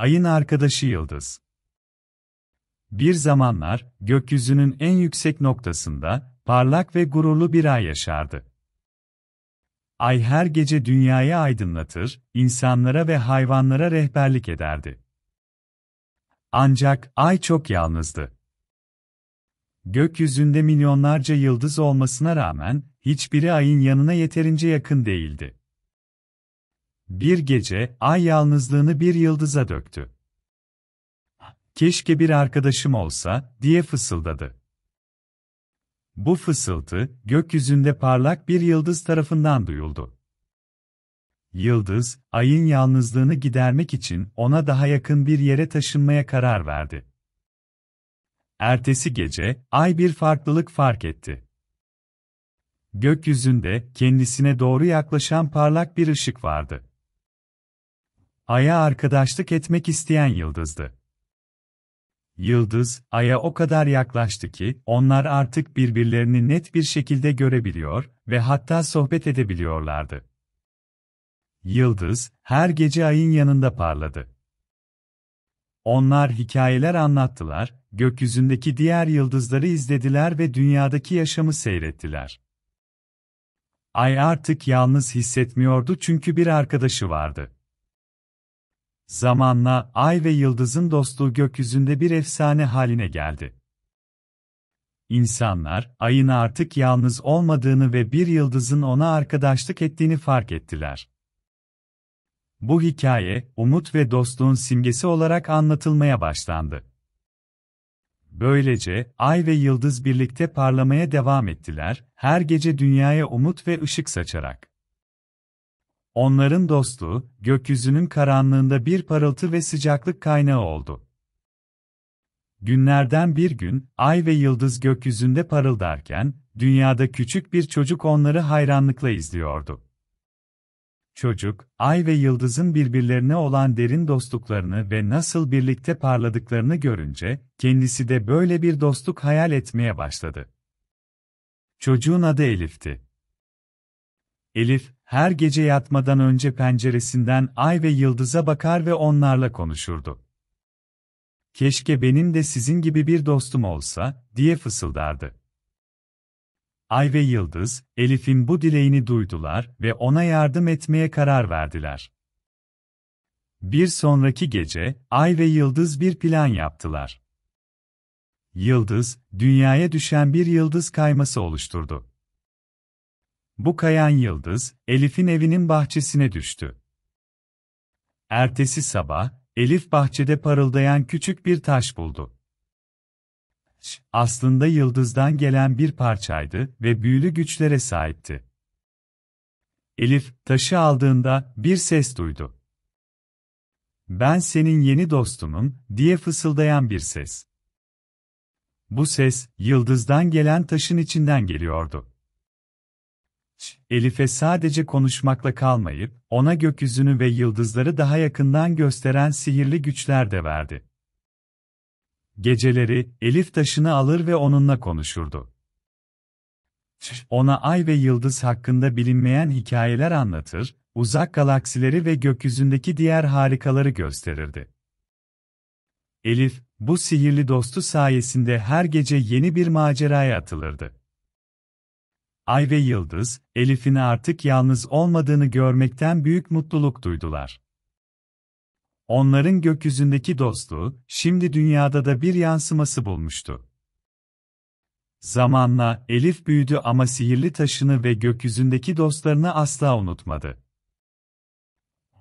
Ayın arkadaşı yıldız. Bir zamanlar gökyüzünün en yüksek noktasında parlak ve gururlu bir ay yaşardı. Ay her gece dünyayı aydınlatır, insanlara ve hayvanlara rehberlik ederdi. Ancak ay çok yalnızdı. Gökyüzünde milyonlarca yıldız olmasına rağmen hiçbiri ayın yanına yeterince yakın değildi. Bir gece, ay yalnızlığını bir yıldıza döktü. Keşke bir arkadaşım olsa, diye fısıldadı. Bu fısıltı, gökyüzünde parlak bir yıldız tarafından duyuldu. Yıldız, ayın yalnızlığını gidermek için ona daha yakın bir yere taşınmaya karar verdi. Ertesi gece, ay bir farklılık fark etti. Gökyüzünde kendisine doğru yaklaşan parlak bir ışık vardı. Ay'a arkadaşlık etmek isteyen yıldızdı. Yıldız, Ay'a o kadar yaklaştı ki, onlar artık birbirlerini net bir şekilde görebiliyor ve hatta sohbet edebiliyorlardı. Yıldız, her gece Ay'ın yanında parladı. Onlar hikayeler anlattılar, gökyüzündeki diğer yıldızları izlediler ve dünyadaki yaşamı seyrettiler. Ay artık yalnız hissetmiyordu çünkü bir arkadaşı vardı. Zamanla ay ve yıldızın dostluğu gökyüzünde bir efsane haline geldi. İnsanlar ayın artık yalnız olmadığını ve bir yıldızın ona arkadaşlık ettiğini fark ettiler. Bu hikaye, umut ve dostluğun simgesi olarak anlatılmaya başlandı. Böylece, ay ve yıldız birlikte parlamaya devam ettiler, her gece dünyaya umut ve ışık saçarak. Onların dostluğu, gökyüzünün karanlığında bir parıltı ve sıcaklık kaynağı oldu. Günlerden bir gün, ay ve yıldız gökyüzünde parıldarken, dünyada küçük bir çocuk onları hayranlıkla izliyordu. Çocuk, ay ve yıldızın birbirlerine olan derin dostluklarını ve nasıl birlikte parladıklarını görünce, kendisi de böyle bir dostluk hayal etmeye başladı. Çocuğun adı Elif'ti. Elif, her gece yatmadan önce penceresinden ay ve yıldıza bakar ve onlarla konuşurdu. Keşke benim de sizin gibi bir dostum olsa, diye fısıldardı. Ay ve Yıldız, Elif'in bu dileğini duydular ve ona yardım etmeye karar verdiler. Bir sonraki gece, Ay ve Yıldız bir plan yaptılar. Yıldız, dünyaya düşen bir yıldız kayması oluşturdu. Bu kayan yıldız, Elif'in evinin bahçesine düştü. Ertesi sabah, Elif bahçede parıldayan küçük bir taş buldu. Aslında yıldızdan gelen bir parçaydı ve büyülü güçlere sahipti. Elif, taşı aldığında bir ses duydu. Ben senin yeni dostunum, diye fısıldayan bir ses. Bu ses, yıldızdan gelen taşın içinden geliyordu. Elif'e sadece konuşmakla kalmayıp, ona gökyüzünü ve yıldızları daha yakından gösteren sihirli güçler de verdi. Geceleri, Elif taşını alır ve onunla konuşurdu. Ona ay ve yıldız hakkında bilinmeyen hikayeler anlatır, uzak galaksileri ve gökyüzündeki diğer harikaları gösterirdi. Elif, bu sihirli dostu sayesinde her gece yeni bir maceraya atılırdı. Ay ve Yıldız, Elif'in artık yalnız olmadığını görmekten büyük mutluluk duydular. Onların gökyüzündeki dostluğu, şimdi dünyada da bir yansıması bulmuştu. Zamanla, Elif büyüdü ama sihirli taşını ve gökyüzündeki dostlarını asla unutmadı.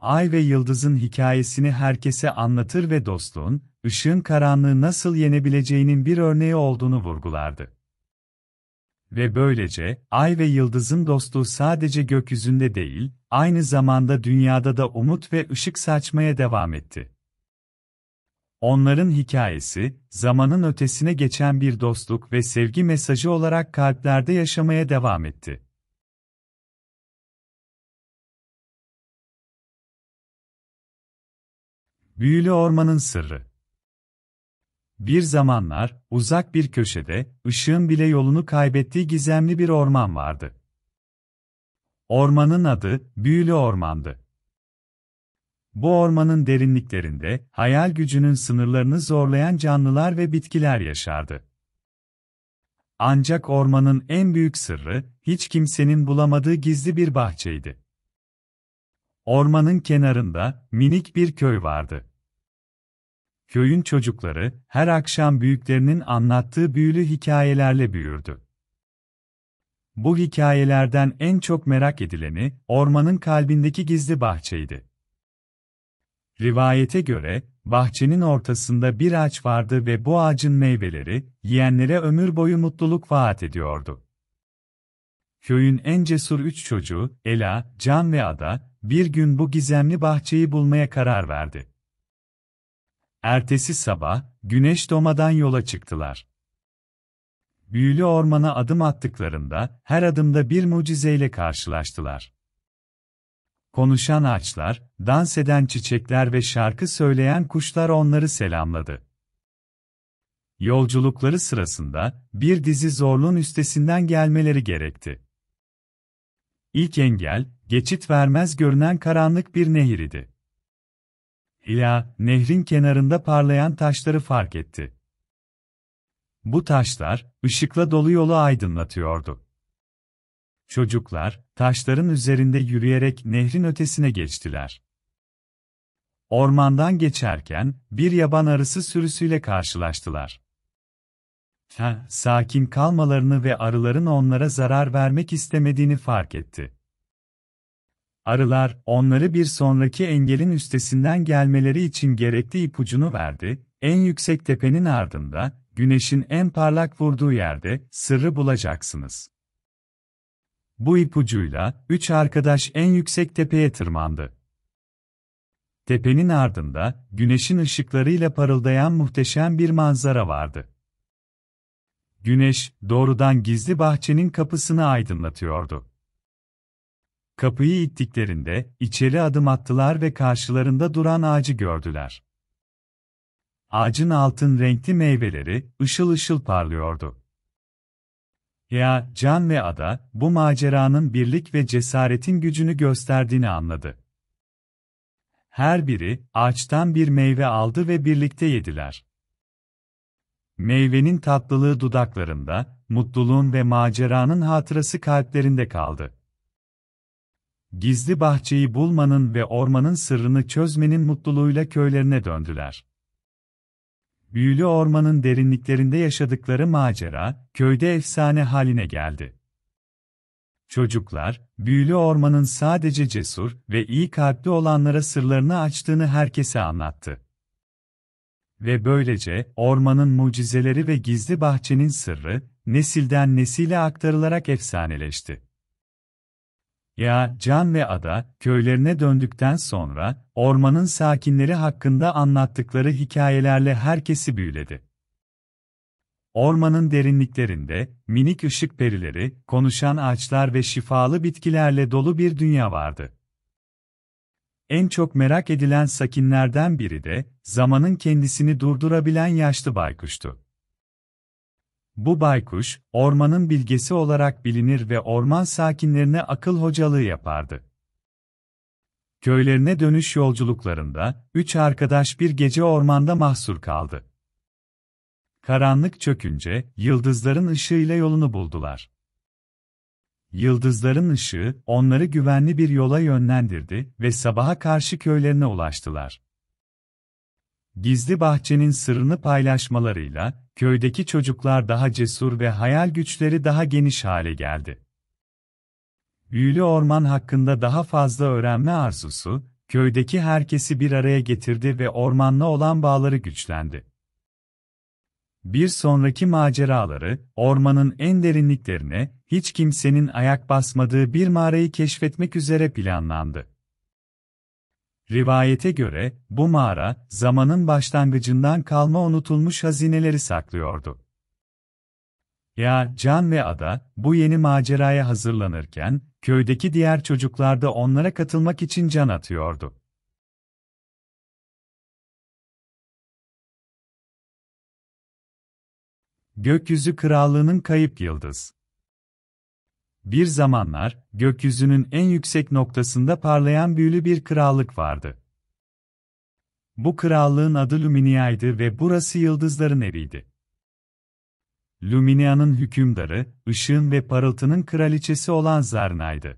Ay ve Yıldız'ın hikayesini herkese anlatır ve dostluğun, ışığın karanlığı nasıl yenebileceğinin bir örneği olduğunu vurgulardı. Ve böylece, ay ve yıldızın dostluğu sadece gökyüzünde değil, aynı zamanda dünyada da umut ve ışık saçmaya devam etti. Onların hikayesi, zamanın ötesine geçen bir dostluk ve sevgi mesajı olarak kalplerde yaşamaya devam etti. Büyülü Ormanın Sırrı bir zamanlar, uzak bir köşede, ışığın bile yolunu kaybettiği gizemli bir orman vardı. Ormanın adı, Büyülü Ormandı. Bu ormanın derinliklerinde, hayal gücünün sınırlarını zorlayan canlılar ve bitkiler yaşardı. Ancak ormanın en büyük sırrı, hiç kimsenin bulamadığı gizli bir bahçeydi. Ormanın kenarında, minik bir köy vardı köyün çocukları her akşam büyüklerinin anlattığı büyülü hikayelerle büyürdü. Bu hikayelerden en çok merak edileni ormanın kalbindeki gizli bahçeydi. Rivayete göre bahçenin ortasında bir ağaç vardı ve bu ağacın meyveleri yiyenlere ömür boyu mutluluk vaat ediyordu. Köyün en cesur üç çocuğu, Ela, Can ve Ada, bir gün bu gizemli bahçeyi bulmaya karar verdi. Ertesi sabah, güneş doğmadan yola çıktılar. Büyülü ormana adım attıklarında, her adımda bir mucizeyle karşılaştılar. Konuşan ağaçlar, dans eden çiçekler ve şarkı söyleyen kuşlar onları selamladı. Yolculukları sırasında, bir dizi zorluğun üstesinden gelmeleri gerekti. İlk engel, geçit vermez görünen karanlık bir nehir idi. Hila, nehrin kenarında parlayan taşları fark etti. Bu taşlar, ışıkla dolu yolu aydınlatıyordu. Çocuklar, taşların üzerinde yürüyerek nehrin ötesine geçtiler. Ormandan geçerken, bir yaban arısı sürüsüyle karşılaştılar. Ha, sakin kalmalarını ve arıların onlara zarar vermek istemediğini fark etti arılar onları bir sonraki engelin üstesinden gelmeleri için gerekli ipucunu verdi, en yüksek tepenin ardında, güneşin en parlak vurduğu yerde sırrı bulacaksınız. Bu ipucuyla, üç arkadaş en yüksek tepeye tırmandı. Tepenin ardında, güneşin ışıklarıyla parıldayan muhteşem bir manzara vardı. Güneş, doğrudan gizli bahçenin kapısını aydınlatıyordu. Kapıyı ittiklerinde, içeri adım attılar ve karşılarında duran ağacı gördüler. Ağacın altın renkli meyveleri, ışıl ışıl parlıyordu. Ya, Can ve Ada, bu maceranın birlik ve cesaretin gücünü gösterdiğini anladı. Her biri, ağaçtan bir meyve aldı ve birlikte yediler. Meyvenin tatlılığı dudaklarında, mutluluğun ve maceranın hatırası kalplerinde kaldı. Gizli bahçeyi bulmanın ve ormanın sırrını çözmenin mutluluğuyla köylerine döndüler. Büyülü ormanın derinliklerinde yaşadıkları macera, köyde efsane haline geldi. Çocuklar, büyülü ormanın sadece cesur ve iyi kalpli olanlara sırlarını açtığını herkese anlattı. Ve böylece ormanın mucizeleri ve gizli bahçenin sırrı nesilden nesile aktarılarak efsaneleşti. Ya Can ve Ada, köylerine döndükten sonra, ormanın sakinleri hakkında anlattıkları hikayelerle herkesi büyüledi. Ormanın derinliklerinde, minik ışık perileri, konuşan ağaçlar ve şifalı bitkilerle dolu bir dünya vardı. En çok merak edilen sakinlerden biri de, zamanın kendisini durdurabilen yaşlı baykuştu. Bu baykuş, ormanın bilgesi olarak bilinir ve orman sakinlerine akıl hocalığı yapardı. Köylerine dönüş yolculuklarında, üç arkadaş bir gece ormanda mahsur kaldı. Karanlık çökünce, yıldızların ışığıyla yolunu buldular. Yıldızların ışığı, onları güvenli bir yola yönlendirdi ve sabaha karşı köylerine ulaştılar. Gizli bahçenin sırrını paylaşmalarıyla, köydeki çocuklar daha cesur ve hayal güçleri daha geniş hale geldi. Büyülü orman hakkında daha fazla öğrenme arzusu, köydeki herkesi bir araya getirdi ve ormanla olan bağları güçlendi. Bir sonraki maceraları, ormanın en derinliklerine, hiç kimsenin ayak basmadığı bir mağarayı keşfetmek üzere planlandı. Rivayete göre, bu mağara, zamanın başlangıcından kalma unutulmuş hazineleri saklıyordu. Ya, Can ve Ada, bu yeni maceraya hazırlanırken, köydeki diğer çocuklar da onlara katılmak için can atıyordu. Gökyüzü Krallığı'nın Kayıp Yıldız bir zamanlar, gökyüzünün en yüksek noktasında parlayan büyülü bir krallık vardı. Bu krallığın adı Luminia'ydı ve burası yıldızların eviydi. Luminia'nın hükümdarı, ışığın ve parıltının kraliçesi olan Zarna'ydı.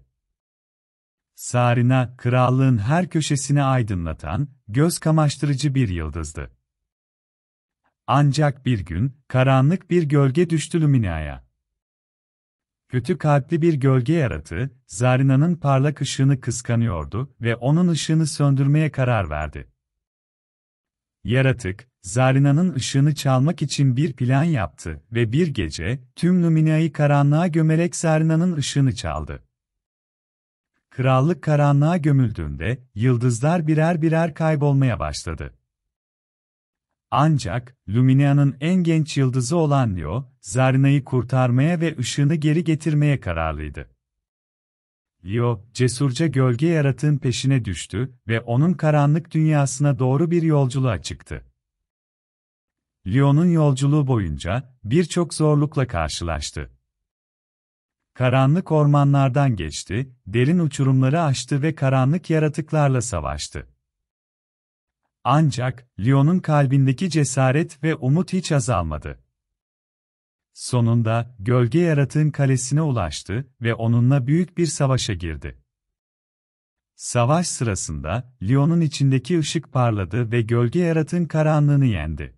Sarina, krallığın her köşesini aydınlatan, göz kamaştırıcı bir yıldızdı. Ancak bir gün, karanlık bir gölge düştü Luminia'ya kötü kalpli bir gölge yaratığı, Zarina'nın parlak ışığını kıskanıyordu ve onun ışığını söndürmeye karar verdi. Yaratık, Zarina'nın ışığını çalmak için bir plan yaptı ve bir gece, tüm Lumina'yı karanlığa gömerek Zarina'nın ışığını çaldı. Krallık karanlığa gömüldüğünde, yıldızlar birer birer kaybolmaya başladı. Ancak, Luminea'nın en genç yıldızı olan Leo, Zarna'yı kurtarmaya ve ışığını geri getirmeye kararlıydı. Leo, cesurca gölge yaratığın peşine düştü ve onun karanlık dünyasına doğru bir yolculuğa çıktı. Leo'nun yolculuğu boyunca birçok zorlukla karşılaştı. Karanlık ormanlardan geçti, derin uçurumları aştı ve karanlık yaratıklarla savaştı. Ancak Lyon'un kalbindeki cesaret ve umut hiç azalmadı. Sonunda gölge yaratığın kalesine ulaştı ve onunla büyük bir savaşa girdi. Savaş sırasında Lyon'un içindeki ışık parladı ve gölge yaratığın karanlığını yendi.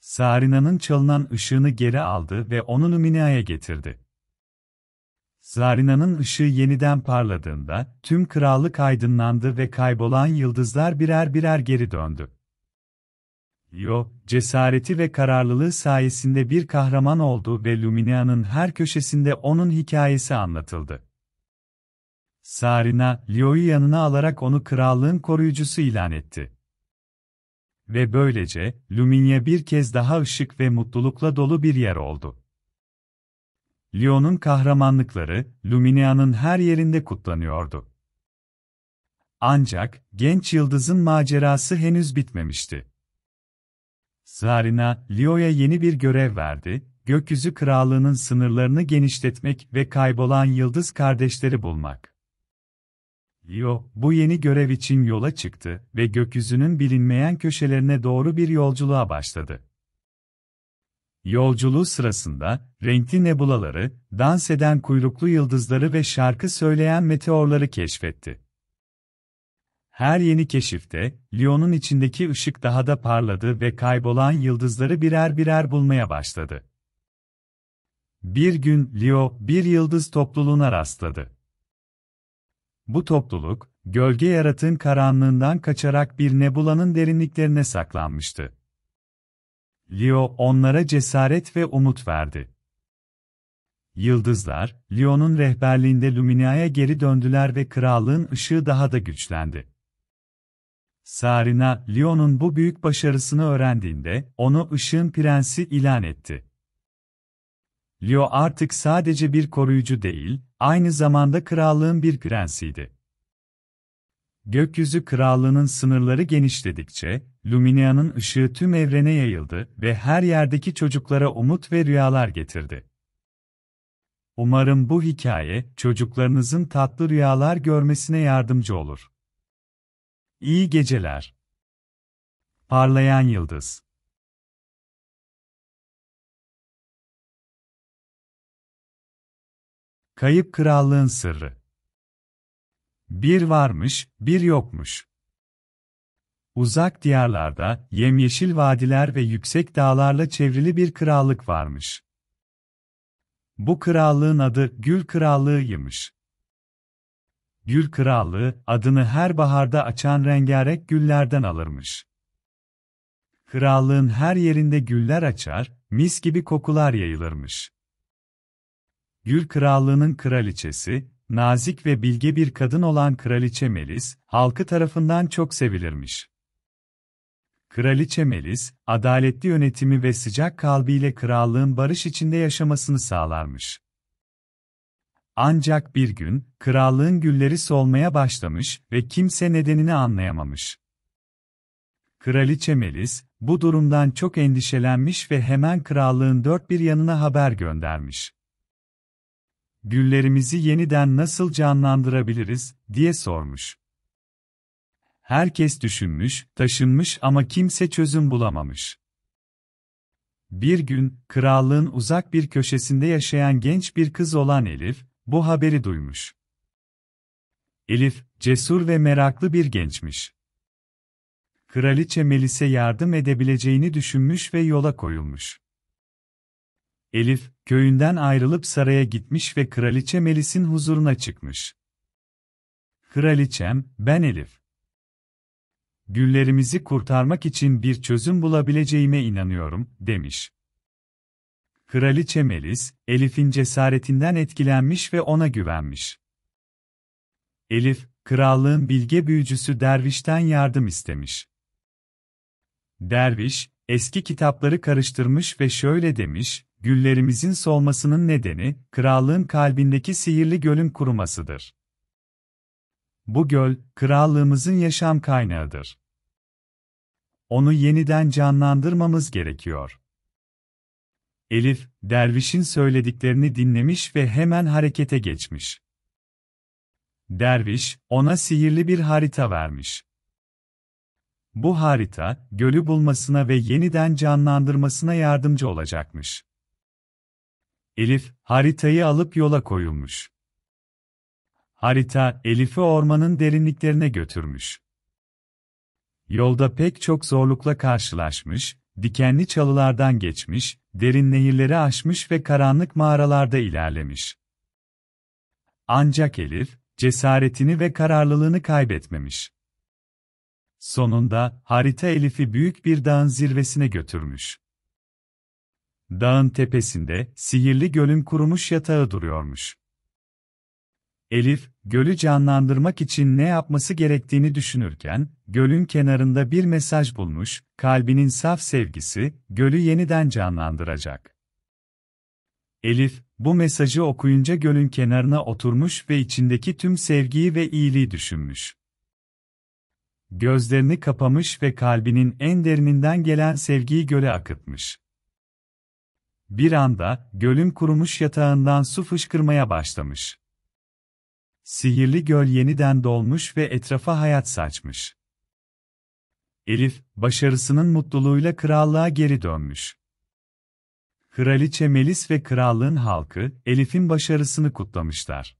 Sarina'nın çalınan ışığını geri aldı ve onu Luminea'ya getirdi. Zarina'nın ışığı yeniden parladığında, tüm krallık aydınlandı ve kaybolan yıldızlar birer birer geri döndü. Yo, cesareti ve kararlılığı sayesinde bir kahraman oldu ve Luminia'nın her köşesinde onun hikayesi anlatıldı. Sarina, Leo'yu yanına alarak onu krallığın koruyucusu ilan etti. Ve böylece, Luminia bir kez daha ışık ve mutlulukla dolu bir yer oldu. Lyon'un kahramanlıkları, Luminia'nın her yerinde kutlanıyordu. Ancak, genç yıldızın macerası henüz bitmemişti. Zarina, Leo'ya yeni bir görev verdi, gökyüzü krallığının sınırlarını genişletmek ve kaybolan yıldız kardeşleri bulmak. Leo, bu yeni görev için yola çıktı ve gökyüzünün bilinmeyen köşelerine doğru bir yolculuğa başladı. Yolculuğu sırasında, renkli nebulaları, dans eden kuyruklu yıldızları ve şarkı söyleyen meteorları keşfetti. Her yeni keşifte, Lyon'un içindeki ışık daha da parladı ve kaybolan yıldızları birer birer bulmaya başladı. Bir gün Leo, bir yıldız topluluğuna rastladı. Bu topluluk, gölge yaratığın karanlığından kaçarak bir nebulanın derinliklerine saklanmıştı. Leo onlara cesaret ve umut verdi. Yıldızlar, Leo'nun rehberliğinde Lumina'ya geri döndüler ve krallığın ışığı daha da güçlendi. Sarina, Leo'nun bu büyük başarısını öğrendiğinde, onu ışığın prensi ilan etti. Leo artık sadece bir koruyucu değil, aynı zamanda krallığın bir prensiydi. Gökyüzü krallığının sınırları genişledikçe, Luminia'nın ışığı tüm evrene yayıldı ve her yerdeki çocuklara umut ve rüyalar getirdi. Umarım bu hikaye, çocuklarınızın tatlı rüyalar görmesine yardımcı olur. İyi geceler. Parlayan Yıldız Kayıp Krallığın Sırrı bir varmış, bir yokmuş. Uzak diyarlarda, yemyeşil vadiler ve yüksek dağlarla çevrili bir krallık varmış. Bu krallığın adı Gül Krallığı'ymış. Gül Krallığı, adını her baharda açan rengarenk güllerden alırmış. Krallığın her yerinde güller açar, mis gibi kokular yayılırmış. Gül Krallığı'nın kraliçesi, nazik ve bilge bir kadın olan Kraliçe Melis, halkı tarafından çok sevilirmiş. Kraliçe Melis, adaletli yönetimi ve sıcak kalbiyle krallığın barış içinde yaşamasını sağlarmış. Ancak bir gün, krallığın gülleri solmaya başlamış ve kimse nedenini anlayamamış. Kraliçe Melis, bu durumdan çok endişelenmiş ve hemen krallığın dört bir yanına haber göndermiş. Güllerimizi yeniden nasıl canlandırabiliriz diye sormuş. Herkes düşünmüş, taşınmış ama kimse çözüm bulamamış. Bir gün, krallığın uzak bir köşesinde yaşayan genç bir kız olan Elif, bu haberi duymuş. Elif, cesur ve meraklı bir gençmiş. Kraliçe Melis'e yardım edebileceğini düşünmüş ve yola koyulmuş. Elif, köyünden ayrılıp saraya gitmiş ve Kraliçe Melis'in huzuruna çıkmış. Kraliçem, ben Elif. Güllerimizi kurtarmak için bir çözüm bulabileceğime inanıyorum, demiş. Kraliçe Melis, Elif'in cesaretinden etkilenmiş ve ona güvenmiş. Elif, krallığın bilge büyücüsü Derviş'ten yardım istemiş. Derviş, eski kitapları karıştırmış ve şöyle demiş, güllerimizin solmasının nedeni, krallığın kalbindeki sihirli gölün kurumasıdır. Bu göl, krallığımızın yaşam kaynağıdır. Onu yeniden canlandırmamız gerekiyor. Elif, dervişin söylediklerini dinlemiş ve hemen harekete geçmiş. Derviş, ona sihirli bir harita vermiş. Bu harita, gölü bulmasına ve yeniden canlandırmasına yardımcı olacakmış. Elif, haritayı alıp yola koyulmuş. Harita, Elif'i ormanın derinliklerine götürmüş. Yolda pek çok zorlukla karşılaşmış, dikenli çalılardan geçmiş, derin nehirleri aşmış ve karanlık mağaralarda ilerlemiş. Ancak Elif, cesaretini ve kararlılığını kaybetmemiş. Sonunda, harita Elif'i büyük bir dağın zirvesine götürmüş. Dağın tepesinde, sihirli gölün kurumuş yatağı duruyormuş. Elif, gölü canlandırmak için ne yapması gerektiğini düşünürken, gölün kenarında bir mesaj bulmuş, kalbinin saf sevgisi, gölü yeniden canlandıracak. Elif, bu mesajı okuyunca gölün kenarına oturmuş ve içindeki tüm sevgiyi ve iyiliği düşünmüş. Gözlerini kapamış ve kalbinin en derininden gelen sevgiyi göle akıtmış. Bir anda, gölün kurumuş yatağından su fışkırmaya başlamış. Sihirli göl yeniden dolmuş ve etrafa hayat saçmış. Elif, başarısının mutluluğuyla krallığa geri dönmüş. Kraliçe Melis ve krallığın halkı, Elif'in başarısını kutlamışlar.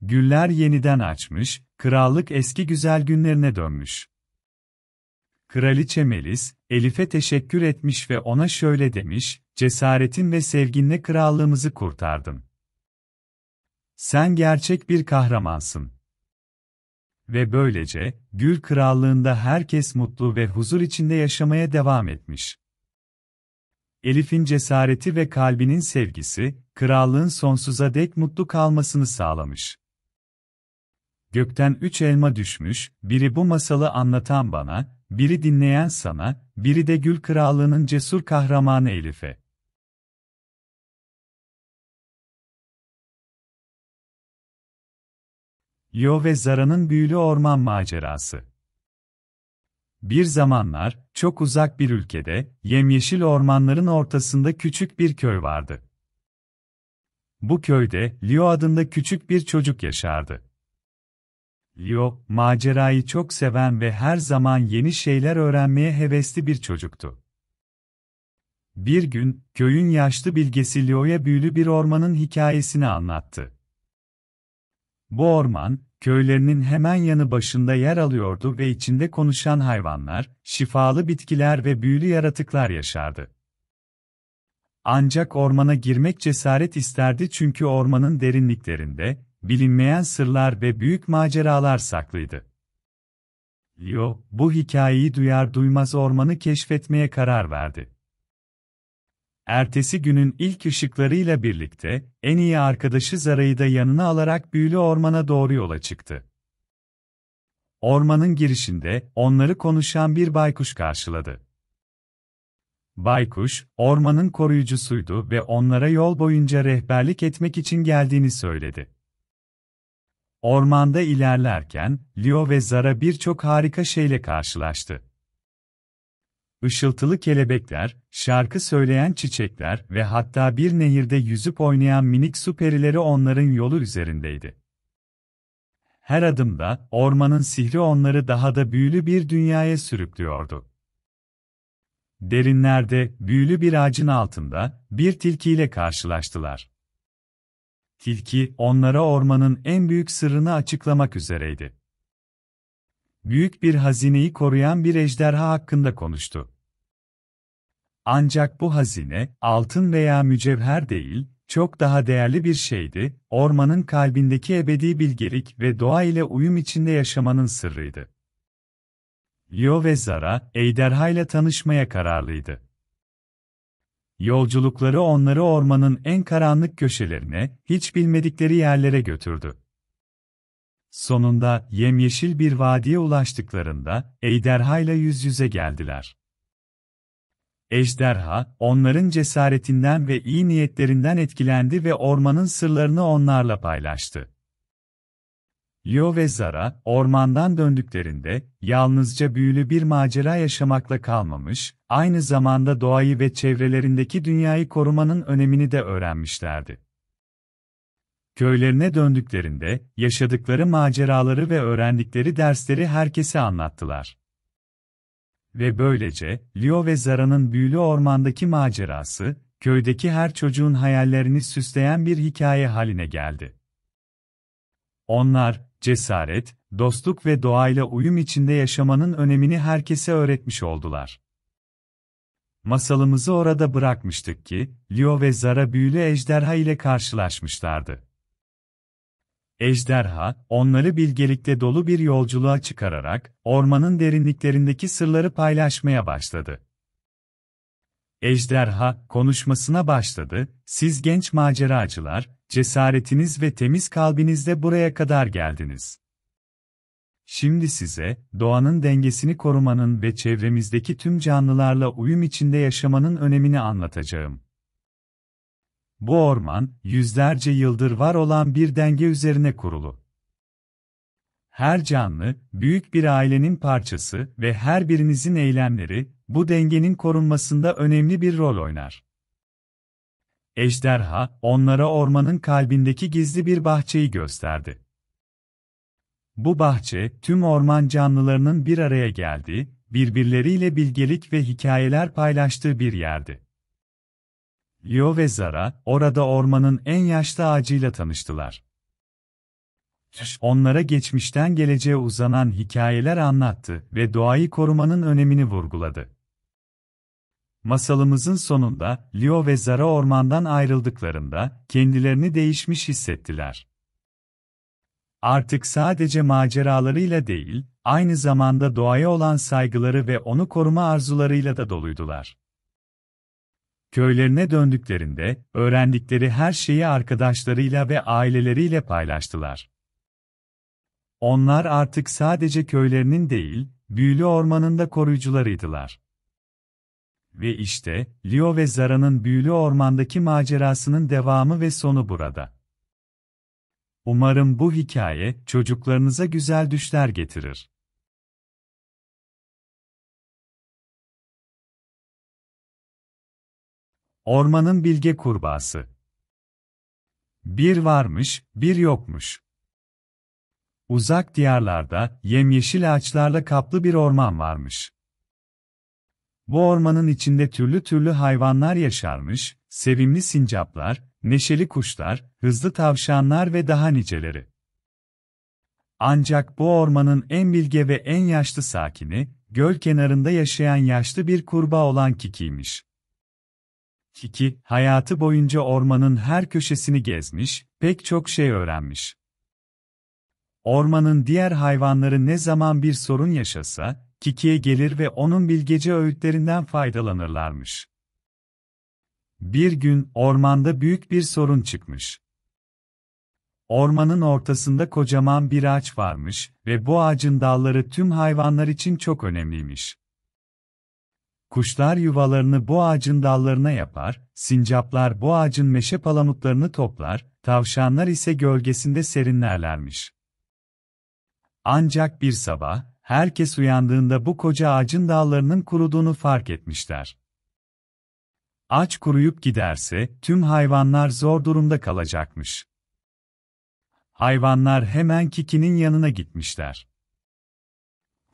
Güller yeniden açmış, krallık eski güzel günlerine dönmüş. Kraliçe Melis, Elif'e teşekkür etmiş ve ona şöyle demiş, cesaretin ve sevginle krallığımızı kurtardın. Sen gerçek bir kahramansın. Ve böylece, Gül Krallığında herkes mutlu ve huzur içinde yaşamaya devam etmiş. Elif'in cesareti ve kalbinin sevgisi, krallığın sonsuza dek mutlu kalmasını sağlamış. Gökten üç elma düşmüş, biri bu masalı anlatan bana, biri dinleyen sana, biri de Gül Krallığı'nın cesur kahramanı Elif'e. Yo ve Zara'nın büyülü orman macerası. Bir zamanlar, çok uzak bir ülkede, yemyeşil ormanların ortasında küçük bir köy vardı. Bu köyde, Leo adında küçük bir çocuk yaşardı. Leo, macerayı çok seven ve her zaman yeni şeyler öğrenmeye hevesli bir çocuktu. Bir gün, köyün yaşlı bilgesi Leo'ya büyülü bir ormanın hikayesini anlattı. Bu orman, köylerinin hemen yanı başında yer alıyordu ve içinde konuşan hayvanlar, şifalı bitkiler ve büyülü yaratıklar yaşardı. Ancak ormana girmek cesaret isterdi çünkü ormanın derinliklerinde, bilinmeyen sırlar ve büyük maceralar saklıydı. Leo, bu hikayeyi duyar duymaz ormanı keşfetmeye karar verdi. Ertesi günün ilk ışıklarıyla birlikte, en iyi arkadaşı Zara'yı da yanına alarak büyülü ormana doğru yola çıktı. Ormanın girişinde, onları konuşan bir baykuş karşıladı. Baykuş, ormanın koruyucusuydu ve onlara yol boyunca rehberlik etmek için geldiğini söyledi. Ormanda ilerlerken, Leo ve Zara birçok harika şeyle karşılaştı. Işıltılı kelebekler, şarkı söyleyen çiçekler ve hatta bir nehirde yüzüp oynayan minik su perileri onların yolu üzerindeydi. Her adımda ormanın sihri onları daha da büyülü bir dünyaya sürüklüyordu. Derinlerde, büyülü bir ağacın altında, bir tilkiyle karşılaştılar tilki onlara ormanın en büyük sırrını açıklamak üzereydi. Büyük bir hazineyi koruyan bir ejderha hakkında konuştu. Ancak bu hazine, altın veya mücevher değil, çok daha değerli bir şeydi, ormanın kalbindeki ebedi bilgelik ve doğa ile uyum içinde yaşamanın sırrıydı. Leo ve Zara, ejderha ile tanışmaya kararlıydı. Yolculukları onları ormanın en karanlık köşelerine, hiç bilmedikleri yerlere götürdü. Sonunda yemyeşil bir vadiye ulaştıklarında ejderha ile yüz yüze geldiler. Ejderha, onların cesaretinden ve iyi niyetlerinden etkilendi ve ormanın sırlarını onlarla paylaştı. Leo ve Zara, ormandan döndüklerinde, yalnızca büyülü bir macera yaşamakla kalmamış, aynı zamanda doğayı ve çevrelerindeki dünyayı korumanın önemini de öğrenmişlerdi. Köylerine döndüklerinde, yaşadıkları maceraları ve öğrendikleri dersleri herkese anlattılar. Ve böylece, Leo ve Zara'nın büyülü ormandaki macerası, köydeki her çocuğun hayallerini süsleyen bir hikaye haline geldi. Onlar, cesaret, dostluk ve doğayla uyum içinde yaşamanın önemini herkese öğretmiş oldular. Masalımızı orada bırakmıştık ki, Leo ve Zara büyülü ejderha ile karşılaşmışlardı. Ejderha, onları bilgelikte dolu bir yolculuğa çıkararak, ormanın derinliklerindeki sırları paylaşmaya başladı. Ejderha, konuşmasına başladı, siz genç maceracılar, cesaretiniz ve temiz kalbinizle buraya kadar geldiniz. Şimdi size, doğanın dengesini korumanın ve çevremizdeki tüm canlılarla uyum içinde yaşamanın önemini anlatacağım. Bu orman, yüzlerce yıldır var olan bir denge üzerine kurulu. Her canlı, büyük bir ailenin parçası ve her birinizin eylemleri, bu dengenin korunmasında önemli bir rol oynar. Ejderha, onlara ormanın kalbindeki gizli bir bahçeyi gösterdi. Bu bahçe, tüm orman canlılarının bir araya geldiği, birbirleriyle bilgelik ve hikayeler paylaştığı bir yerdi. Leo ve Zara, orada ormanın en yaşlı ağacıyla tanıştılar. Onlara geçmişten geleceğe uzanan hikayeler anlattı ve doğayı korumanın önemini vurguladı. Masalımızın sonunda, Leo ve Zara ormandan ayrıldıklarında, kendilerini değişmiş hissettiler. Artık sadece maceralarıyla değil, aynı zamanda doğaya olan saygıları ve onu koruma arzularıyla da doluydular. Köylerine döndüklerinde, öğrendikleri her şeyi arkadaşlarıyla ve aileleriyle paylaştılar. Onlar artık sadece köylerinin değil, büyülü ormanında koruyucularıydılar. Ve işte, Leo ve Zara'nın büyülü ormandaki macerasının devamı ve sonu burada. Umarım bu hikaye, çocuklarınıza güzel düşler getirir. Ormanın Bilge Kurbağası Bir varmış, bir yokmuş. Uzak diyarlarda, yemyeşil ağaçlarla kaplı bir orman varmış. Bu ormanın içinde türlü türlü hayvanlar yaşarmış, sevimli sincaplar, neşeli kuşlar, hızlı tavşanlar ve daha niceleri. Ancak bu ormanın en bilge ve en yaşlı sakini, göl kenarında yaşayan yaşlı bir kurbağa olan Kiki'ymiş. Kiki, hayatı boyunca ormanın her köşesini gezmiş, pek çok şey öğrenmiş. Ormanın diğer hayvanları ne zaman bir sorun yaşasa, Kiki'ye gelir ve onun bilgece öğütlerinden faydalanırlarmış. Bir gün ormanda büyük bir sorun çıkmış. Ormanın ortasında kocaman bir ağaç varmış ve bu ağacın dalları tüm hayvanlar için çok önemliymiş. Kuşlar yuvalarını bu ağacın dallarına yapar, sincaplar bu ağacın meşe palamutlarını toplar, tavşanlar ise gölgesinde serinlerlermiş. Ancak bir sabah, herkes uyandığında bu koca ağacın dallarının kuruduğunu fark etmişler. Ağaç kuruyup giderse tüm hayvanlar zor durumda kalacakmış. Hayvanlar hemen Kiki'nin yanına gitmişler.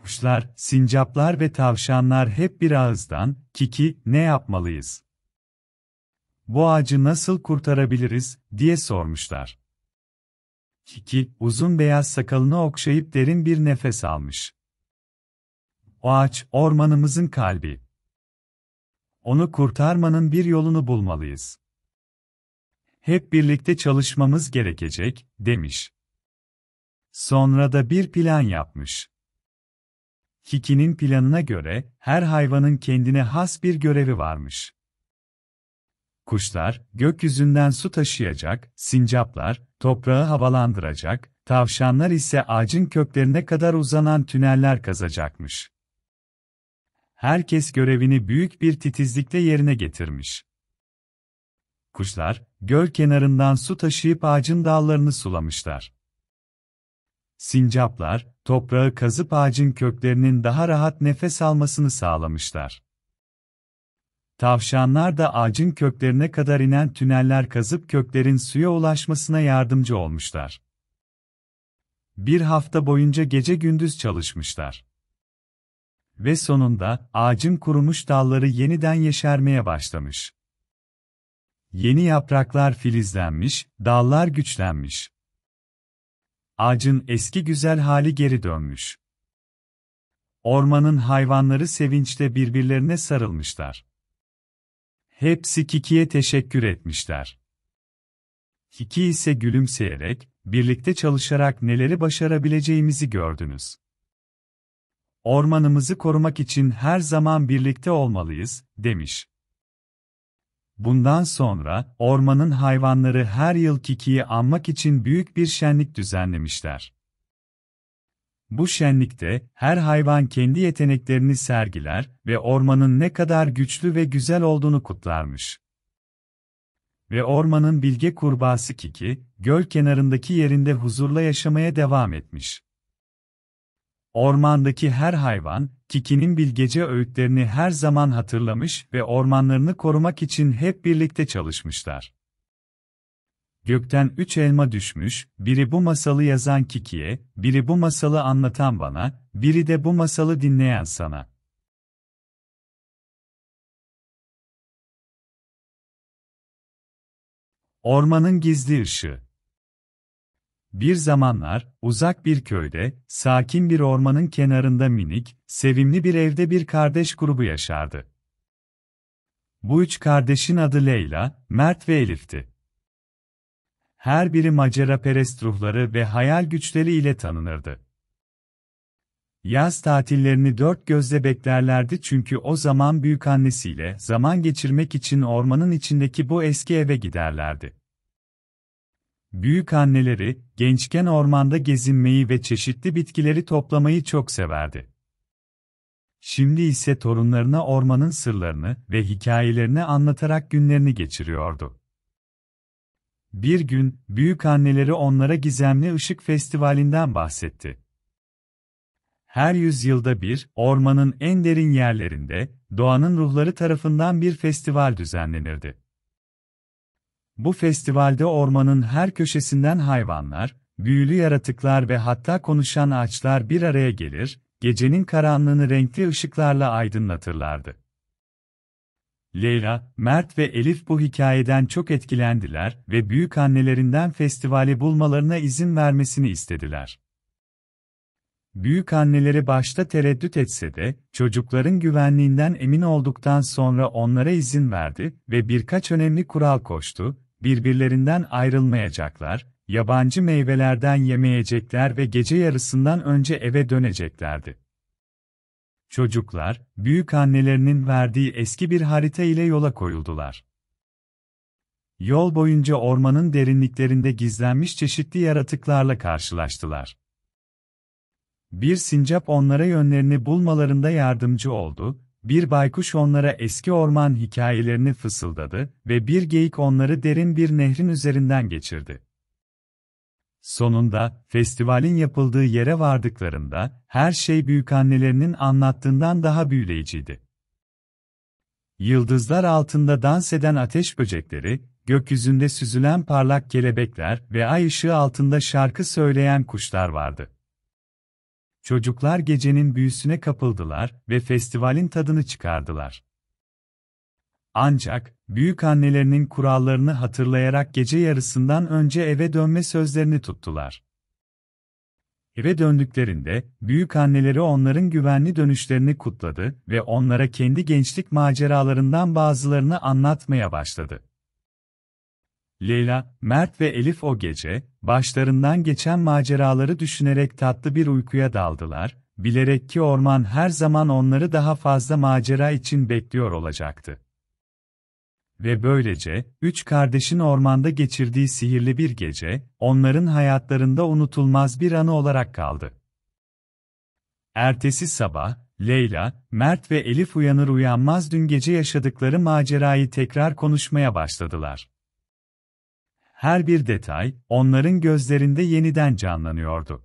Kuşlar, sincaplar ve tavşanlar hep bir ağızdan, Kiki, ne yapmalıyız? Bu ağacı nasıl kurtarabiliriz, diye sormuşlar. Kiki, uzun beyaz sakalını okşayıp derin bir nefes almış. O ağaç ormanımızın kalbi. Onu kurtarmanın bir yolunu bulmalıyız. Hep birlikte çalışmamız gerekecek, demiş. Sonra da bir plan yapmış. Kiki'nin planına göre her hayvanın kendine has bir görevi varmış. Kuşlar gökyüzünden su taşıyacak, sincaplar toprağı havalandıracak, tavşanlar ise ağacın köklerine kadar uzanan tüneller kazacakmış herkes görevini büyük bir titizlikle yerine getirmiş. Kuşlar, göl kenarından su taşıyıp ağacın dallarını sulamışlar. Sincaplar, toprağı kazıp ağacın köklerinin daha rahat nefes almasını sağlamışlar. Tavşanlar da ağacın köklerine kadar inen tüneller kazıp köklerin suya ulaşmasına yardımcı olmuşlar. Bir hafta boyunca gece gündüz çalışmışlar. Ve sonunda, ağacın kurumuş dalları yeniden yeşermeye başlamış. Yeni yapraklar filizlenmiş, dallar güçlenmiş. Ağacın eski güzel hali geri dönmüş. Ormanın hayvanları sevinçle birbirlerine sarılmışlar. Hepsi Kiki'ye teşekkür etmişler. Kiki ise gülümseyerek, birlikte çalışarak neleri başarabileceğimizi gördünüz. Ormanımızı korumak için her zaman birlikte olmalıyız, demiş. Bundan sonra, ormanın hayvanları her yıl Kiki'yi anmak için büyük bir şenlik düzenlemişler. Bu şenlikte, her hayvan kendi yeteneklerini sergiler ve ormanın ne kadar güçlü ve güzel olduğunu kutlarmış. Ve ormanın bilge kurbağası Kiki, göl kenarındaki yerinde huzurla yaşamaya devam etmiş. Ormandaki her hayvan, Kiki'nin bilgece öğütlerini her zaman hatırlamış ve ormanlarını korumak için hep birlikte çalışmışlar. Gökten üç elma düşmüş, biri bu masalı yazan Kiki'ye, biri bu masalı anlatan bana, biri de bu masalı dinleyen sana. Ormanın gizli ışığı bir zamanlar, uzak bir köyde, sakin bir ormanın kenarında minik, sevimli bir evde bir kardeş grubu yaşardı. Bu üç kardeşin adı Leyla, Mert ve Elif'ti. Her biri macera perest ruhları ve hayal güçleri ile tanınırdı. Yaz tatillerini dört gözle beklerlerdi çünkü o zaman büyük annesiyle zaman geçirmek için ormanın içindeki bu eski eve giderlerdi. Büyük anneleri gençken ormanda gezinmeyi ve çeşitli bitkileri toplamayı çok severdi. Şimdi ise torunlarına ormanın sırlarını ve hikayelerini anlatarak günlerini geçiriyordu. Bir gün büyük anneleri onlara Gizemli ışık Festivali'nden bahsetti. Her yüzyılda bir, ormanın en derin yerlerinde, doğanın ruhları tarafından bir festival düzenlenirdi. Bu festivalde ormanın her köşesinden hayvanlar, büyülü yaratıklar ve hatta konuşan ağaçlar bir araya gelir, gecenin karanlığını renkli ışıklarla aydınlatırlardı. Leyla, Mert ve Elif bu hikayeden çok etkilendiler ve büyük annelerinden festivali bulmalarına izin vermesini istediler. Büyük anneleri başta tereddüt etse de çocukların güvenliğinden emin olduktan sonra onlara izin verdi ve birkaç önemli kural koştu birbirlerinden ayrılmayacaklar, yabancı meyvelerden yemeyecekler ve gece yarısından önce eve döneceklerdi. Çocuklar, büyük annelerinin verdiği eski bir harita ile yola koyuldular. Yol boyunca ormanın derinliklerinde gizlenmiş çeşitli yaratıklarla karşılaştılar. Bir sincap onlara yönlerini bulmalarında yardımcı oldu, bir baykuş onlara eski orman hikayelerini fısıldadı ve bir geyik onları derin bir nehrin üzerinden geçirdi. Sonunda, festivalin yapıldığı yere vardıklarında, her şey büyükannelerinin anlattığından daha büyüleyiciydi. Yıldızlar altında dans eden ateş böcekleri, gökyüzünde süzülen parlak kelebekler ve ay ışığı altında şarkı söyleyen kuşlar vardı. Çocuklar gecenin büyüsüne kapıldılar ve festivalin tadını çıkardılar. Ancak, büyük annelerinin kurallarını hatırlayarak gece yarısından önce eve dönme sözlerini tuttular. Eve döndüklerinde, büyük anneleri onların güvenli dönüşlerini kutladı ve onlara kendi gençlik maceralarından bazılarını anlatmaya başladı. Leyla, Mert ve Elif o gece, başlarından geçen maceraları düşünerek tatlı bir uykuya daldılar, bilerek ki orman her zaman onları daha fazla macera için bekliyor olacaktı. Ve böylece, üç kardeşin ormanda geçirdiği sihirli bir gece, onların hayatlarında unutulmaz bir anı olarak kaldı. Ertesi sabah, Leyla, Mert ve Elif uyanır uyanmaz dün gece yaşadıkları macerayı tekrar konuşmaya başladılar her bir detay onların gözlerinde yeniden canlanıyordu.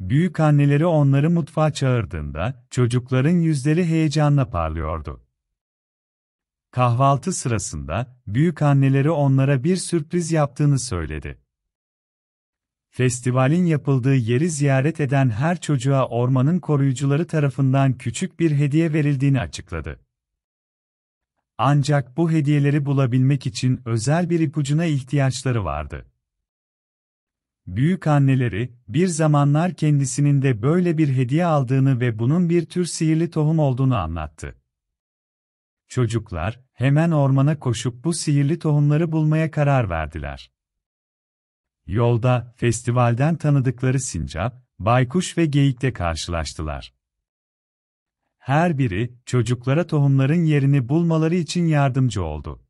Büyük anneleri onları mutfağa çağırdığında çocukların yüzleri heyecanla parlıyordu. Kahvaltı sırasında büyük anneleri onlara bir sürpriz yaptığını söyledi. Festivalin yapıldığı yeri ziyaret eden her çocuğa ormanın koruyucuları tarafından küçük bir hediye verildiğini açıkladı. Ancak bu hediyeleri bulabilmek için özel bir ipucuna ihtiyaçları vardı. Büyük anneleri bir zamanlar kendisinin de böyle bir hediye aldığını ve bunun bir tür sihirli tohum olduğunu anlattı. Çocuklar hemen ormana koşup bu sihirli tohumları bulmaya karar verdiler. Yolda festivalden tanıdıkları sincap, baykuş ve geyikle karşılaştılar her biri çocuklara tohumların yerini bulmaları için yardımcı oldu.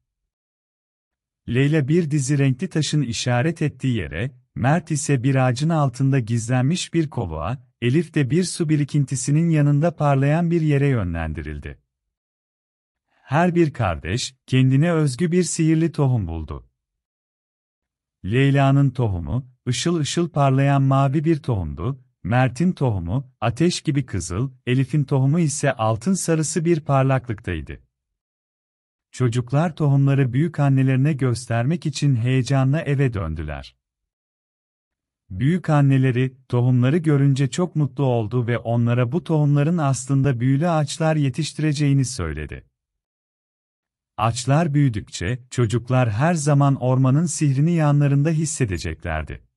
Leyla bir dizi renkli taşın işaret ettiği yere, Mert ise bir ağacın altında gizlenmiş bir kovuğa, Elif de bir su birikintisinin yanında parlayan bir yere yönlendirildi. Her bir kardeş, kendine özgü bir sihirli tohum buldu. Leyla'nın tohumu, ışıl ışıl parlayan mavi bir tohumdu, Mert'in tohumu, ateş gibi kızıl, Elif'in tohumu ise altın sarısı bir parlaklıktaydı. Çocuklar tohumları büyük annelerine göstermek için heyecanla eve döndüler. Büyük anneleri tohumları görünce çok mutlu oldu ve onlara bu tohumların aslında büyülü ağaçlar yetiştireceğini söyledi. Ağaçlar büyüdükçe çocuklar her zaman ormanın sihrini yanlarında hissedeceklerdi.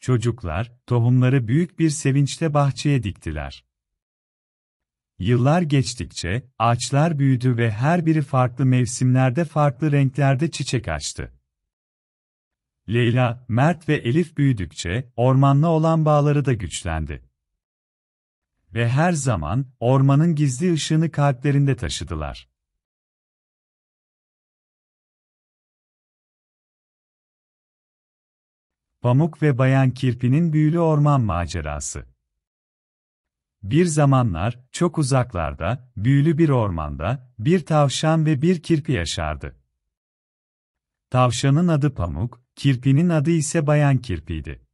Çocuklar, tohumları büyük bir sevinçle bahçeye diktiler. Yıllar geçtikçe, ağaçlar büyüdü ve her biri farklı mevsimlerde farklı renklerde çiçek açtı. Leyla, Mert ve Elif büyüdükçe, ormanla olan bağları da güçlendi. Ve her zaman, ormanın gizli ışığını kalplerinde taşıdılar. Pamuk ve Bayan Kirpi'nin büyülü orman macerası. Bir zamanlar, çok uzaklarda, büyülü bir ormanda, bir tavşan ve bir kirpi yaşardı. Tavşanın adı Pamuk, kirpinin adı ise Bayan Kirpi'ydi.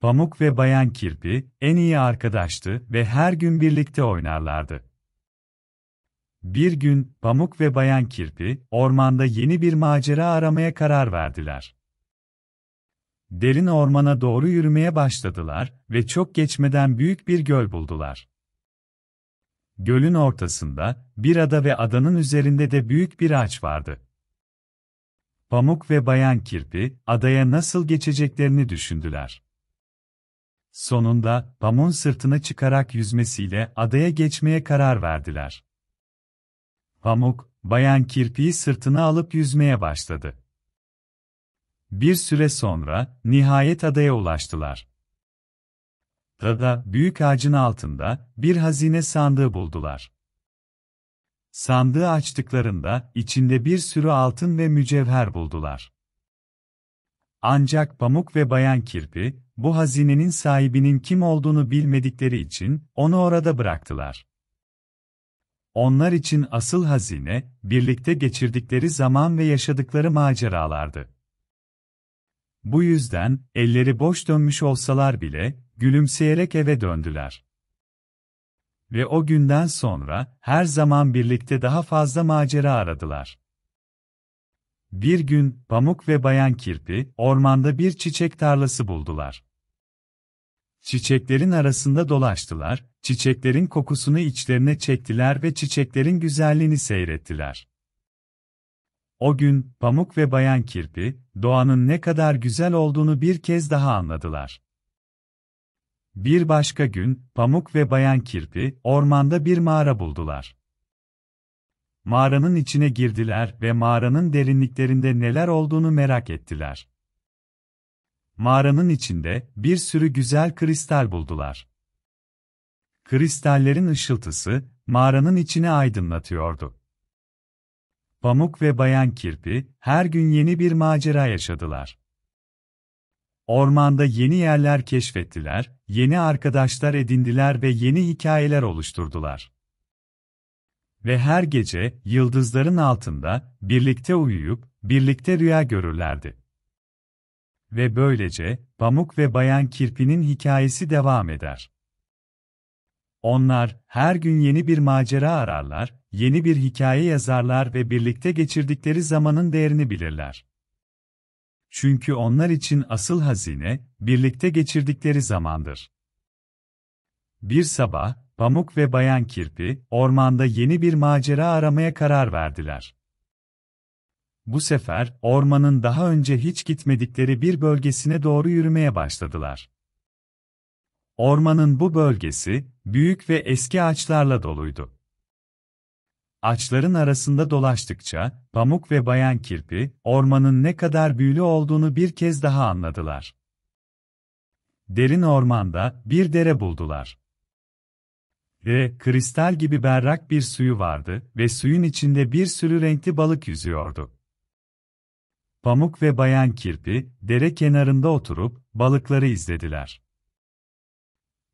Pamuk ve Bayan Kirpi, en iyi arkadaştı ve her gün birlikte oynarlardı. Bir gün, Pamuk ve Bayan Kirpi, ormanda yeni bir macera aramaya karar verdiler. Derin ormana doğru yürümeye başladılar ve çok geçmeden büyük bir göl buldular. Gölün ortasında, bir ada ve adanın üzerinde de büyük bir ağaç vardı. Pamuk ve Bayan Kirpi, adaya nasıl geçeceklerini düşündüler. Sonunda, Pamuk'un sırtına çıkarak yüzmesiyle adaya geçmeye karar verdiler. Pamuk, Bayan Kirpi'yi sırtına alıp yüzmeye başladı. Bir süre sonra, nihayet adaya ulaştılar. Ada, büyük ağacın altında, bir hazine sandığı buldular. Sandığı açtıklarında, içinde bir sürü altın ve mücevher buldular. Ancak Pamuk ve Bayan Kirpi, bu hazinenin sahibinin kim olduğunu bilmedikleri için, onu orada bıraktılar. Onlar için asıl hazine, birlikte geçirdikleri zaman ve yaşadıkları maceralardı. Bu yüzden, elleri boş dönmüş olsalar bile, gülümseyerek eve döndüler. Ve o günden sonra, her zaman birlikte daha fazla macera aradılar. Bir gün, Pamuk ve Bayan Kirpi, ormanda bir çiçek tarlası buldular. Çiçeklerin arasında dolaştılar, çiçeklerin kokusunu içlerine çektiler ve çiçeklerin güzelliğini seyrettiler. O gün, Pamuk ve Bayan Kirpi, doğanın ne kadar güzel olduğunu bir kez daha anladılar. Bir başka gün, Pamuk ve Bayan Kirpi, ormanda bir mağara buldular. Mağaranın içine girdiler ve mağaranın derinliklerinde neler olduğunu merak ettiler. Mağaranın içinde, bir sürü güzel kristal buldular. Kristallerin ışıltısı, mağaranın içini aydınlatıyordu. Pamuk ve Bayan Kirpi her gün yeni bir macera yaşadılar. Ormanda yeni yerler keşfettiler, yeni arkadaşlar edindiler ve yeni hikayeler oluşturdular. Ve her gece yıldızların altında birlikte uyuyup birlikte rüya görürlerdi. Ve böylece Pamuk ve Bayan Kirpi'nin hikayesi devam eder. Onlar her gün yeni bir macera ararlar, yeni bir hikaye yazarlar ve birlikte geçirdikleri zamanın değerini bilirler. Çünkü onlar için asıl hazine birlikte geçirdikleri zamandır. Bir sabah Pamuk ve Bayan Kirpi ormanda yeni bir macera aramaya karar verdiler. Bu sefer ormanın daha önce hiç gitmedikleri bir bölgesine doğru yürümeye başladılar. Ormanın bu bölgesi, büyük ve eski ağaçlarla doluydu. Ağaçların arasında dolaştıkça, Pamuk ve Bayan Kirpi, ormanın ne kadar büyülü olduğunu bir kez daha anladılar. Derin ormanda bir dere buldular. Ve kristal gibi berrak bir suyu vardı ve suyun içinde bir sürü renkli balık yüzüyordu. Pamuk ve Bayan Kirpi, dere kenarında oturup, balıkları izlediler.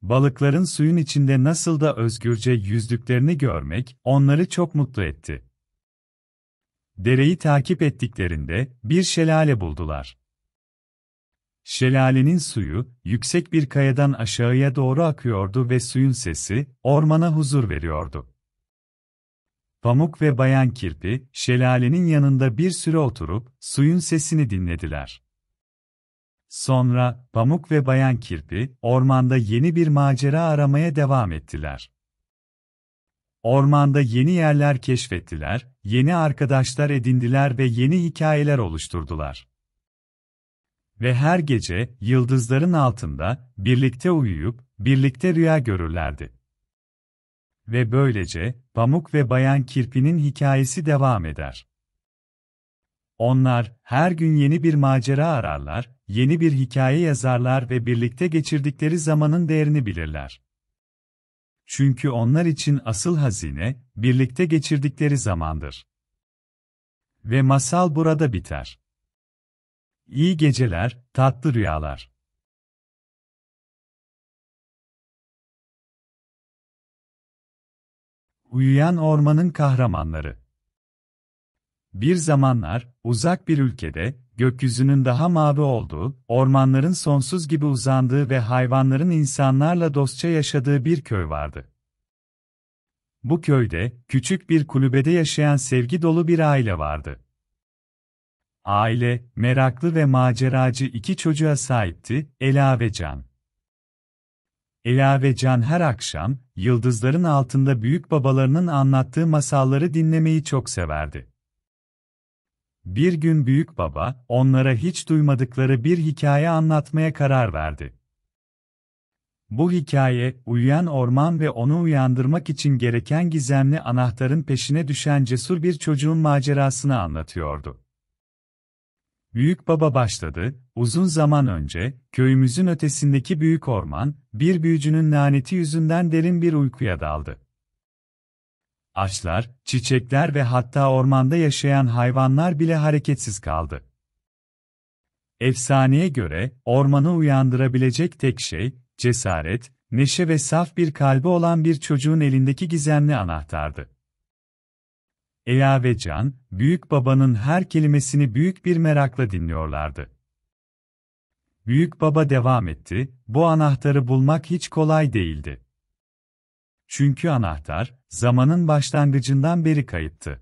Balıkların suyun içinde nasıl da özgürce yüzdüklerini görmek onları çok mutlu etti. Dereyi takip ettiklerinde bir şelale buldular. Şelalenin suyu yüksek bir kayadan aşağıya doğru akıyordu ve suyun sesi ormana huzur veriyordu. Pamuk ve Bayan Kirpi şelalenin yanında bir süre oturup suyun sesini dinlediler. Sonra, Pamuk ve Bayan Kirpi, ormanda yeni bir macera aramaya devam ettiler. Ormanda yeni yerler keşfettiler, yeni arkadaşlar edindiler ve yeni hikayeler oluşturdular. Ve her gece, yıldızların altında, birlikte uyuyup, birlikte rüya görürlerdi. Ve böylece, Pamuk ve Bayan Kirpi'nin hikayesi devam eder. Onlar, her gün yeni bir macera ararlar, yeni bir hikaye yazarlar ve birlikte geçirdikleri zamanın değerini bilirler. Çünkü onlar için asıl hazine, birlikte geçirdikleri zamandır. Ve masal burada biter. İyi geceler, tatlı rüyalar. Uyuyan Ormanın Kahramanları Bir zamanlar, uzak bir ülkede, gökyüzünün daha mavi olduğu, ormanların sonsuz gibi uzandığı ve hayvanların insanlarla dostça yaşadığı bir köy vardı. Bu köyde, küçük bir kulübede yaşayan sevgi dolu bir aile vardı. Aile, meraklı ve maceracı iki çocuğa sahipti, Ela ve Can. Ela ve Can her akşam, yıldızların altında büyük babalarının anlattığı masalları dinlemeyi çok severdi. Bir gün büyük baba, onlara hiç duymadıkları bir hikaye anlatmaya karar verdi. Bu hikaye, uyuyan orman ve onu uyandırmak için gereken gizemli anahtarın peşine düşen cesur bir çocuğun macerasını anlatıyordu. Büyük baba başladı, uzun zaman önce, köyümüzün ötesindeki büyük orman, bir büyücünün laneti yüzünden derin bir uykuya daldı. Açlar, çiçekler ve hatta ormanda yaşayan hayvanlar bile hareketsiz kaldı. Efsaneye göre, ormanı uyandırabilecek tek şey, cesaret, neşe ve saf bir kalbi olan bir çocuğun elindeki gizemli anahtardı. Ea ve Can, büyük babanın her kelimesini büyük bir merakla dinliyorlardı. Büyük baba devam etti, bu anahtarı bulmak hiç kolay değildi. Çünkü anahtar, zamanın başlangıcından beri kayıttı.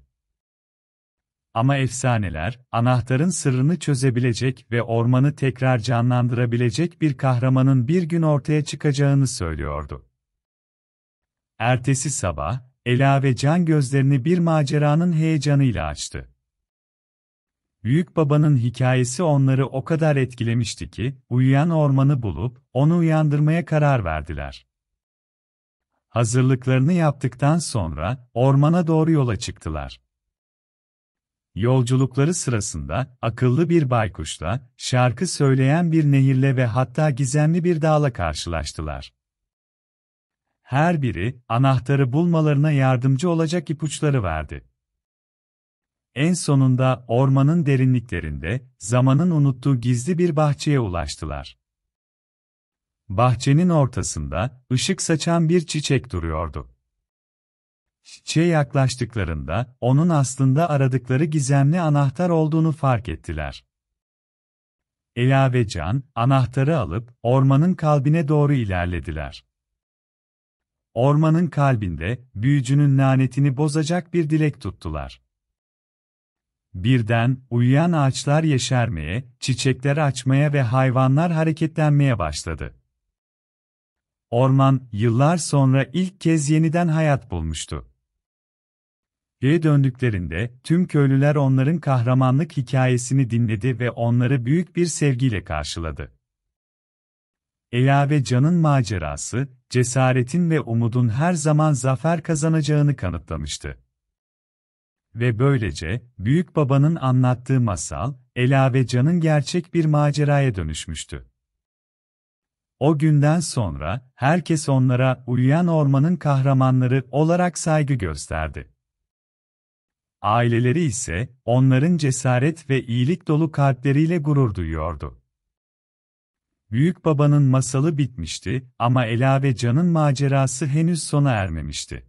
Ama efsaneler, anahtarın sırrını çözebilecek ve ormanı tekrar canlandırabilecek bir kahramanın bir gün ortaya çıkacağını söylüyordu. Ertesi sabah, Ela ve Can gözlerini bir maceranın heyecanıyla açtı. Büyük babanın hikayesi onları o kadar etkilemişti ki, uyuyan ormanı bulup, onu uyandırmaya karar verdiler. Hazırlıklarını yaptıktan sonra ormana doğru yola çıktılar. Yolculukları sırasında akıllı bir baykuşla, şarkı söyleyen bir nehirle ve hatta gizemli bir dağla karşılaştılar. Her biri anahtarı bulmalarına yardımcı olacak ipuçları verdi. En sonunda ormanın derinliklerinde zamanın unuttuğu gizli bir bahçeye ulaştılar. Bahçenin ortasında, ışık saçan bir çiçek duruyordu. Çiçeğe yaklaştıklarında, onun aslında aradıkları gizemli anahtar olduğunu fark ettiler. Ela ve Can, anahtarı alıp, ormanın kalbine doğru ilerlediler. Ormanın kalbinde, büyücünün lanetini bozacak bir dilek tuttular. Birden, uyuyan ağaçlar yeşermeye, çiçekler açmaya ve hayvanlar hareketlenmeye başladı. Orman, yıllar sonra ilk kez yeniden hayat bulmuştu. Geri döndüklerinde, tüm köylüler onların kahramanlık hikayesini dinledi ve onları büyük bir sevgiyle karşıladı. Ela ve Can'ın macerası, cesaretin ve umudun her zaman zafer kazanacağını kanıtlamıştı. Ve böylece, Büyük Baba'nın anlattığı masal, Ela ve Can'ın gerçek bir maceraya dönüşmüştü. O günden sonra, herkes onlara uyuyan ormanın kahramanları olarak saygı gösterdi. Aileleri ise, onların cesaret ve iyilik dolu kalpleriyle gurur duyuyordu. Büyük babanın masalı bitmişti ama Ela ve Can'ın macerası henüz sona ermemişti.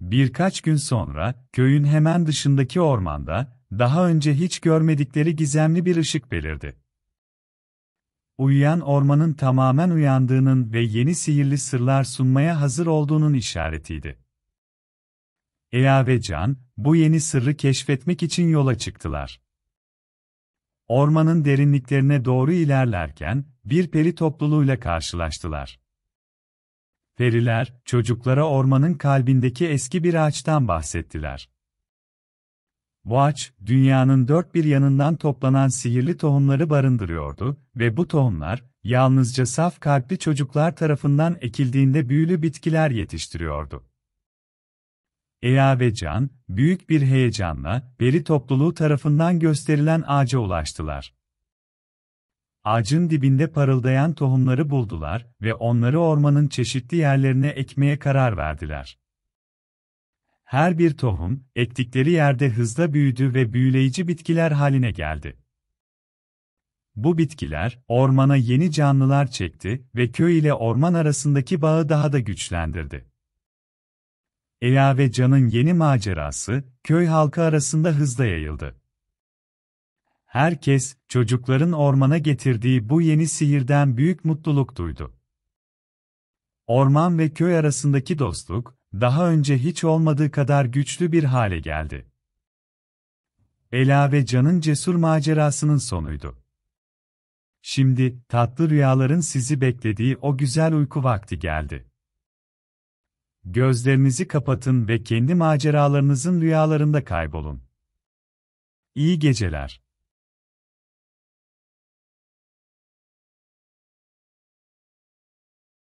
Birkaç gün sonra, köyün hemen dışındaki ormanda, daha önce hiç görmedikleri gizemli bir ışık belirdi uyuyan ormanın tamamen uyandığının ve yeni sihirli sırlar sunmaya hazır olduğunun işaretiydi. Ea ve Can, bu yeni sırrı keşfetmek için yola çıktılar. Ormanın derinliklerine doğru ilerlerken, bir peri topluluğuyla karşılaştılar. Periler, çocuklara ormanın kalbindeki eski bir ağaçtan bahsettiler. Bu ağaç, dünyanın dört bir yanından toplanan sihirli tohumları barındırıyordu ve bu tohumlar, yalnızca saf kalpli çocuklar tarafından ekildiğinde büyülü bitkiler yetiştiriyordu. Ea ve Can, büyük bir heyecanla, peri topluluğu tarafından gösterilen ağaca ulaştılar. Ağacın dibinde parıldayan tohumları buldular ve onları ormanın çeşitli yerlerine ekmeye karar verdiler her bir tohum, ektikleri yerde hızla büyüdü ve büyüleyici bitkiler haline geldi. Bu bitkiler, ormana yeni canlılar çekti ve köy ile orman arasındaki bağı daha da güçlendirdi. Ela ve Can'ın yeni macerası, köy halkı arasında hızla yayıldı. Herkes, çocukların ormana getirdiği bu yeni sihirden büyük mutluluk duydu. Orman ve köy arasındaki dostluk, daha önce hiç olmadığı kadar güçlü bir hale geldi. Ela ve Can'ın cesur macerasının sonuydu. Şimdi, tatlı rüyaların sizi beklediği o güzel uyku vakti geldi. Gözlerinizi kapatın ve kendi maceralarınızın rüyalarında kaybolun. İyi geceler.